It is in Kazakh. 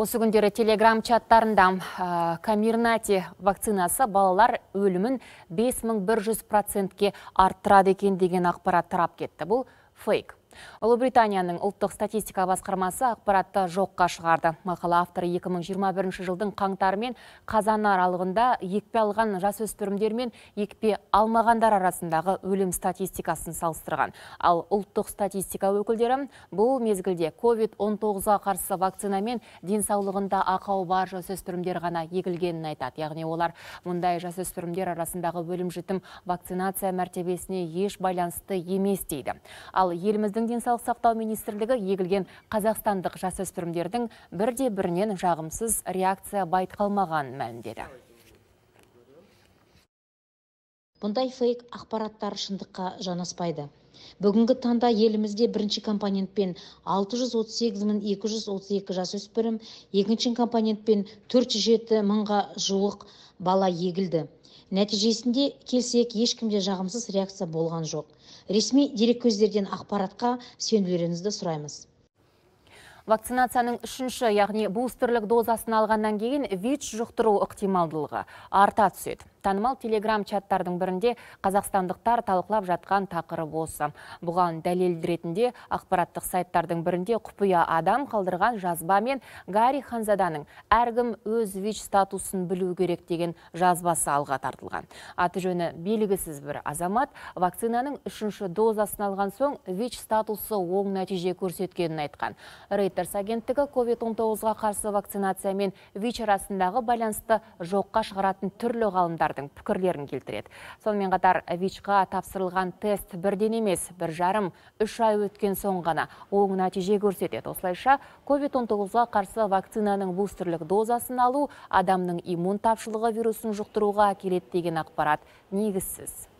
Осы күндері телеграм чаттарында камернати вакцинасы балалар өлімін 5100 ке арттырады екен деген ақпарат тарап кетті. Бұл фейк ұлыбританияның ұлттық статистика басқармасы ақпаратты жоққа шығарды мақала авторы 2021 жылдың қаңтарымен мен қазан аралығында екпе алған жасөспірімдер мен екпе алмағандар арасындағы өлім статистикасын салыстырған ал ұлттық статистика өкілдері бұл мезгілде covid 19-ға қарсы вакцинамен денсаулығында ақау бар жасөспірімдер ғана егілгенін айтады яғни олар мұндай жасөспірімдер арасындағы өлім жітім вакцинация мәртебесіне еш байланысты емес дейді ал еліміздің денсаулық сақтау министрлігі егілген қазақстандық жасөспірімдердің бірде бірінен жағымсыз реакция байқалмаған мәлімдеді бұндай фейк ақпараттар шындыққа жанаспайды бүгінгі таңда елімізде бірінші компонентпен 638.232 жасөспірім екінші компонентпен жеті мыңға жуық бала егілді нәтижесінде келсек ешкімде жағымсыз реакция болған жоқ ресми дереккөздерден ақпаратқа сенулеріңізді сұраймыз вакцинацияның үшінші яғни бустерлік дозасын алғаннан кейін вич жұқтыру ықтималдылығы арта түседі танымал телеграм-чаттардың бірінде қазақстандықтар талқылап жатқан тақырып осы. Бұған дәлел ретінде ақпараттық сайттардың бірінде құпия адам қалдырған жазба мен Гарри Ханзаданың әргім өз ВИЧ статусын білу керек деген жазбасы алға тартылған. Аты жөні белгісіз бір азамат вакцинаның үшінші дозасын алған соң ВИЧ статусы оң нәтиже көрсеткенін айтқан. Рейтерс агенттігі covid 19 қарсы вакцинация мен ВИЧ арасындағы байланысты жоққа шығаратын түрлі ғалымдар мамандардың пікірлерін келтіреді сонымен қатар вичқа тапсырылған тест бірден емес бір жарым үш ай өткен соң ғана оң нәтиже көрсетеді осылайша covid 19-ға қарсы вакцинаның бустерлік дозасын алу адамның иммун тапшылығы вирусын жұқтыруға әкеледі деген ақпарат негізсіз